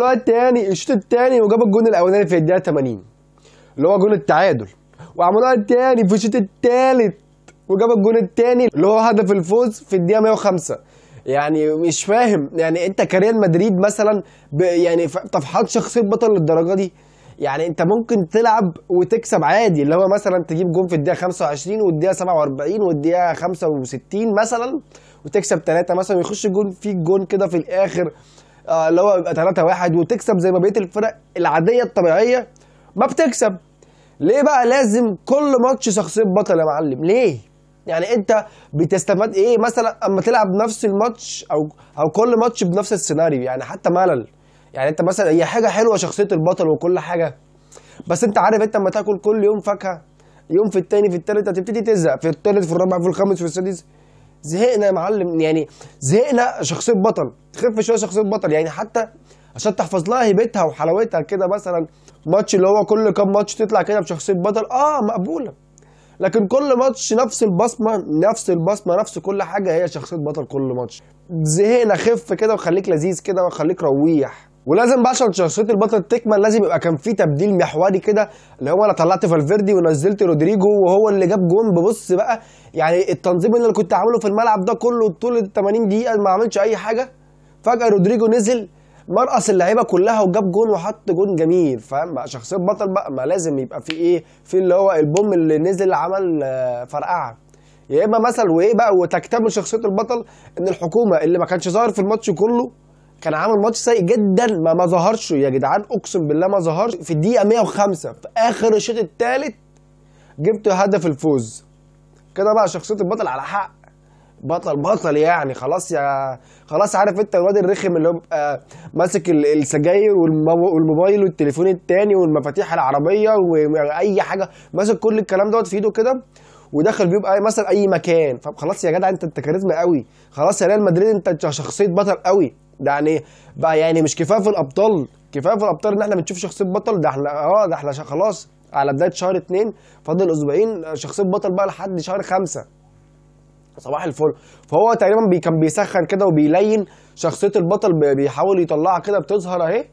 الوقت الثاني الشوط الثاني وجاب الجون الاولاني في الدقيقه 80 اللي هو جون التعادل وعملوها الثاني في الشوط الثالث وجاب الجون الثاني اللي هو هدف الفوز في الدقيقه 105 يعني مش فاهم يعني انت كريال مدريد مثلا يعني طفحات شخصيه بطل للدرجه دي يعني انت ممكن تلعب وتكسب عادي اللي هو مثلا تجيب جون في الدقيقه 25 والدقيقه 47 والدقيقه 65 مثلا وتكسب ثلاثه مثلا ويخش جون فيك جون كده في الاخر آه، اللي هو يبقى 3 1 وتكسب زي ما بقيه الفرق العاديه الطبيعيه ما بتكسب ليه بقى لازم كل ماتش شخصيه بطل يا معلم ليه يعني انت بتستفاد ايه مثلا اما تلعب نفس الماتش او او كل ماتش بنفس السيناريو يعني حتى ملل يعني انت مثلا هي حاجه حلوه شخصيه البطل وكل حاجه بس انت عارف انت اما تاكل كل يوم فاكهه يوم في التاني في التالت هتبتدي تزهق في التالت في الرابع في الخامس في السادس زهقنا يا معلم يعني زهقنا شخصيه بطل تخف شويه شخصيه بطل يعني حتى عشان تحفظ لها هيبتها وحلاوتها كده مثلا ماتش اللي هو كل كام ماتش تطلع كده بشخصيه بطل اه مقبوله لكن كل ماتش نفس البصمه نفس البصمه نفس كل حاجه هي شخصيه بطل كل ماتش زهقنا خف كده وخليك لذيذ كده وخليك رويح ولازم بقى عشان شخصيه البطل تكمل لازم يبقى كان في تبديل محوري كده اللي هو انا طلعت فالفيردي ونزلت رودريجو وهو اللي جاب جون ببص بقى يعني التنظيم اللي كنت عامله في الملعب ده كله طول ال 80 دقيقه ما عملش اي حاجه فجاه رودريجو نزل مرقص اللعيبه كلها وجاب جون وحط جون جميل فاهم بقى شخصيه بطل بقى ما لازم يبقى في ايه في اللي هو البوم اللي نزل عمل آه، فرقعه يا اما مثل وايه بقى وتكتمل شخصيه البطل ان الحكومه اللي ما كانش ظاهر في الماتش كله كان عامل ماتش سيء جدا ما ما ظهرش يا جدعان اقسم بالله ما ظهرش في الدقيقه 105 في اخر الشوط الثالث جبت هدف الفوز كده بقى شخصيه البطل على حق بطل بطل يعني خلاص يا خلاص عارف انت الواد الرخم اللي هو ماسك السجاير والموبايل والتليفون التاني والمفاتيح العربيه واي حاجه ماسك كل الكلام دوت في ايده كده ودخل بقى مثلا اي مكان فخلاص يا جدع انت انت كاريزما قوي خلاص يا ريال مدريد انت شخصيه بطل قوي يعني بقى يعني مش كفايه في الابطال كفايه في الابطال ان احنا بنشوف شخصيه بطل ده احنا اه ده احنا خلاص على بدايه شهر اثنين فاضل اسبوعين شخصيه بطل بقى لحد شهر خمسة صباح الفل فهو تقريبا بي كان بيسخن كده وبيلين شخصيه البطل بيحاول يطلعها كده بتظهر اهي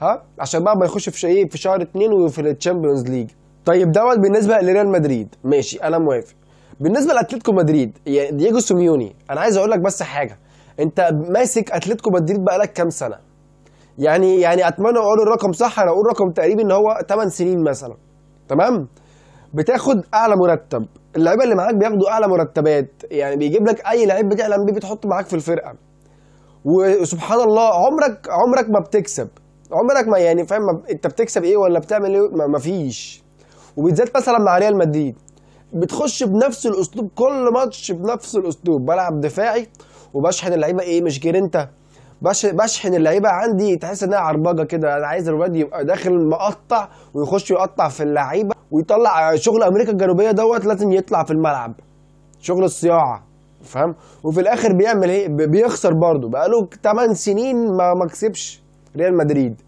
ها عشان بقى ما يخش في ايه في شهر اثنين وفي التشامبيونز ليج طيب دوت بالنسبه لريال مدريد ماشي انا موافق بالنسبه لاتلتيكو مدريد يعني دييجو سيميوني انا عايز اقول لك بس حاجه انت ماسك اتلتيكو مدريد بقالك كام سنه يعني يعني اتمنى اقول الرقم صح انا اقول رقم تقريبي ان هو 8 سنين مثلا تمام بتاخد اعلى مرتب اللعيبه اللي معاك بياخدوا اعلى مرتبات يعني بيجيب لك اي لعيب بتحلم بيه بتحطه معاك في الفرقه وسبحان الله عمرك عمرك ما بتكسب عمرك ما يعني فاهم ما... انت بتكسب ايه ولا بتعمل ايه ما... مفيش وبالذات مثلا مع ريال مدريد بتخش بنفس الاسلوب كل ماتش بنفس الاسلوب بلعب دفاعي وبشحن اللعيبه ايه مش جرينتا بشحن اللعيبه عندي تحس انها عربجه كده انا عايز الواد يبقى داخل مقطع ويخش يقطع في اللعيبه ويطلع شغل امريكا الجنوبيه دوت لازم يطلع في الملعب شغل الصياعه فاهم وفي الاخر بيعمل ايه بيخسر برضه بقاله 8 سنين ما ما كسبش ريال مدريد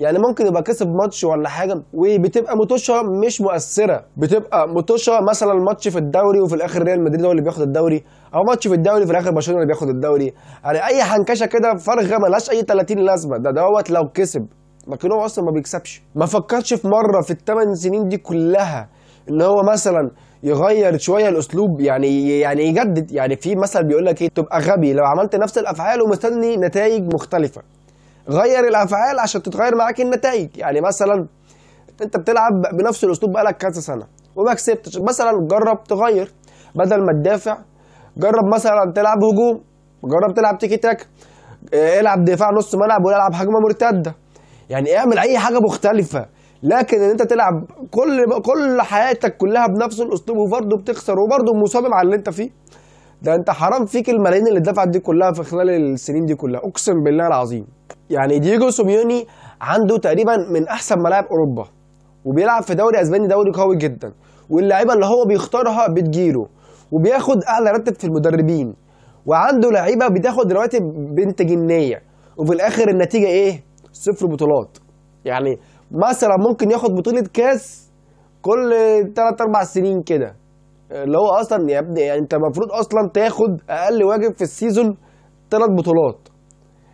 يعني ممكن يبقى كسب ماتش ولا حاجه وبتبقى متوشه مش مؤثره بتبقى متوشه مثلا ماتش في الدوري وفي الاخر ريال مدريد هو اللي بياخد الدوري او ماتش في الدوري في الاخر برشلونه اللي بياخد الدوري يعني اي حنكشه كده فارغه ملهاش اي 30 لازمه ده دوت لو كسب لكن هو اصلا ما بيكسبش ما فكرش في مره في الثمان سنين دي كلها ان هو مثلا يغير شويه الاسلوب يعني يعني يجدد يعني في مثل بيقول لك ايه تبقى غبي لو عملت نفس الافعال ومستني نتائج مختلفه غير الافعال عشان تتغير معاك النتائج يعني مثلا انت بتلعب بنفس الاسلوب بقالك كذا سنه وما كسبتش مثلا جرب تغير بدل ما تدافع جرب مثلا تلعب هجوم جرب تلعب تيكي تاك آه، العب دفاع نص ملعب ولا العب هجمه مرتده يعني اعمل اي حاجه مختلفه لكن ان انت تلعب كل كل حياتك كلها بنفس الاسلوب وبرضه بتخسر وبرضه مصمم على اللي انت فيه ده انت حرام فيك الملايين اللي دفعت دي كلها في خلال السنين دي كلها اقسم بالله العظيم يعني دييجو سيميوني عنده تقريبا من احسن ملاعب اوروبا وبيلعب في دوري اسباني دوري قوي جدا واللعيبه اللي هو بيختارها بتجيله وبياخد اعلى راتب في المدربين وعنده لعيبه بتاخد رواتب بنت جنيه وفي الاخر النتيجه ايه؟ صفر بطولات يعني مثلا ممكن ياخد بطوله كاس كل 3 اربع سنين كده اللي هو اصلا يا ابني يعني انت المفروض اصلا تاخد اقل واجب في السيزون ثلاث بطولات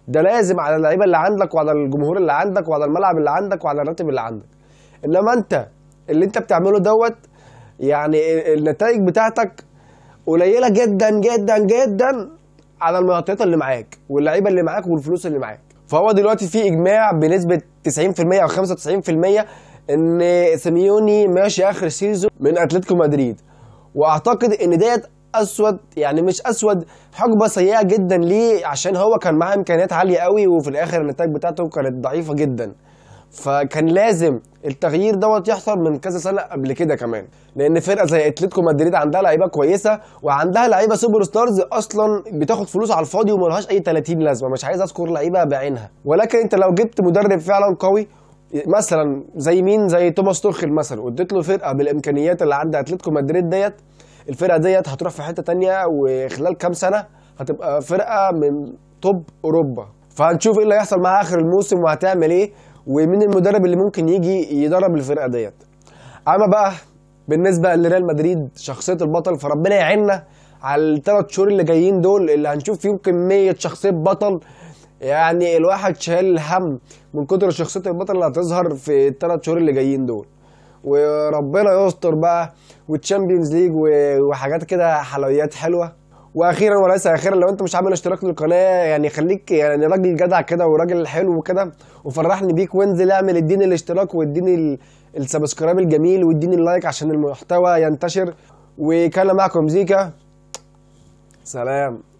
ده لازم على اللعيبه اللي عندك وعلى الجمهور اللي عندك وعلى الملعب اللي عندك وعلى الراتب اللي عندك انما انت اللي انت بتعمله دوت يعني النتائج بتاعتك قليله جدا جدا جدا على المعطيات اللي معاك واللعيبه اللي معاك والفلوس اللي معاك فهو دلوقتي في اجماع بنسبه 90% او 95% ان سيميوني ماشي اخر سيزون من اتلتيكو مدريد واعتقد ان ديت اسود يعني مش اسود حقبه سيئه جدا ليه عشان هو كان معاه امكانيات عاليه قوي وفي الاخر النتائج بتاعته كانت ضعيفه جدا فكان لازم التغيير دوت يحصل من كذا سنه قبل كده كمان لان فرقه زي اتلتيكو مدريد عندها لعيبه كويسه وعندها لعيبه سوبر ستارز اصلا بتاخد فلوس على الفاضي لهاش اي 30 لازمه مش عايز اذكر لعيبه بعينها ولكن انت لو جبت مدرب فعلا قوي مثلا زي مين زي توماس توخيل مثلا واديت له فرقه بالامكانيات اللي عند اتلتيكو مدريد ديت الفرقه ديت هتروح في حته تانية وخلال كام سنه هتبقى فرقه من توب اوروبا فهنشوف ايه اللي هيحصل معاها اخر الموسم وهتعمل ايه ومين المدرب اللي ممكن يجي يدرب الفرقه ديت اما بقى بالنسبه لريال مدريد شخصيه البطل فربنا يعيننا على الثلاث شهور اللي جايين دول اللي هنشوف فيهم كميه شخصيه بطل يعني الواحد شايل الهم من كتر شخصيه البطل اللي هتظهر في الثلاث شهور اللي جايين دول وربنا يستر بقى والتشامبيونز ليج وحاجات كده حلويات حلوه واخيرا وليس اخيرا لو انت مش عامل اشتراك للقناه يعني خليك يعني راجل جدع كده وراجل حلو كده وفرحني بيك وانزل اعمل اديني الاشتراك واديني السبسكرايب الجميل واديني اللايك عشان المحتوى ينتشر وكان معكم زيكا سلام